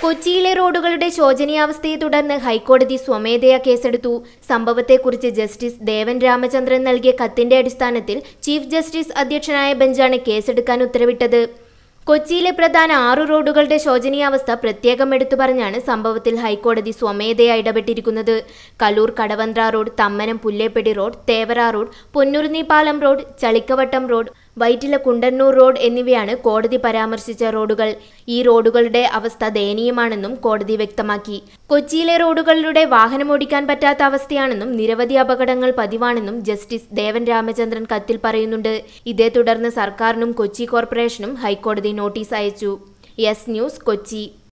കൊച്ചിയിലെ റോഡുകളുടെ ശോചനീയാവസ്ഥയെ തുടർന്ന് ഹൈക്കോടതി സ്വമേധയാ കേസെടുത്തു സംഭവത്തെക്കുറിച്ച് ജസ്റ്റിസ് ദേവൻ രാമചന്ദ്രൻ നൽകിയ കത്തിന്റെ അടിസ്ഥാനത്തിൽ ചീഫ് ജസ്റ്റിസ് അധ്യക്ഷനായ ബെഞ്ചാണ് കേസെടുക്കാൻ ഉത്തരവിട്ടത് കൊച്ചിയിലെ പ്രധാന ആറു റോഡുകളുടെ ശോചനീയാവസ്ഥ പ്രത്യേകം എടുത്തു പറഞ്ഞാണ് സംഭവത്തിൽ ഹൈക്കോടതി സ്വമേധയാ ഇടപെട്ടിരിക്കുന്നത് Kaloor Kadavanthra road Thammanam Pullepady road Thevara road Ponnurunnipalam പാലം road Chalikkavattam road Vyttila Kundannoor road എന്നിവയാണ് കോടതി പരാമർശിച്ച റോഡുകൾ ഈ റോഡുകളുടെ അവസ്ഥ ദയനീയമാണെന്നും കോടതി വ്യക്തമാക്കി കൊച്ചിയിലെ റോഡുകളിലൂടെ വാഹനമോടിക്കാൻ പറ്റാത്ത അവസ്ഥയാണെന്നും നിരവധി അപകടങ്ങൾ പതിവാണെന്നും ജസ്റ്റിസ് ദേവൻ രാമചന്ദ്രൻ കത്തിൽ പറയുന്നുണ്ട് ഇതേ തുടർന്ന് സർക്കാരിനും കൊച്ചി കോർപ്പറേഷനും ഹൈക്കോടതി നോട്ടീസ് അയച്ചു യെസ് ന്യൂസ് കൊച്ചി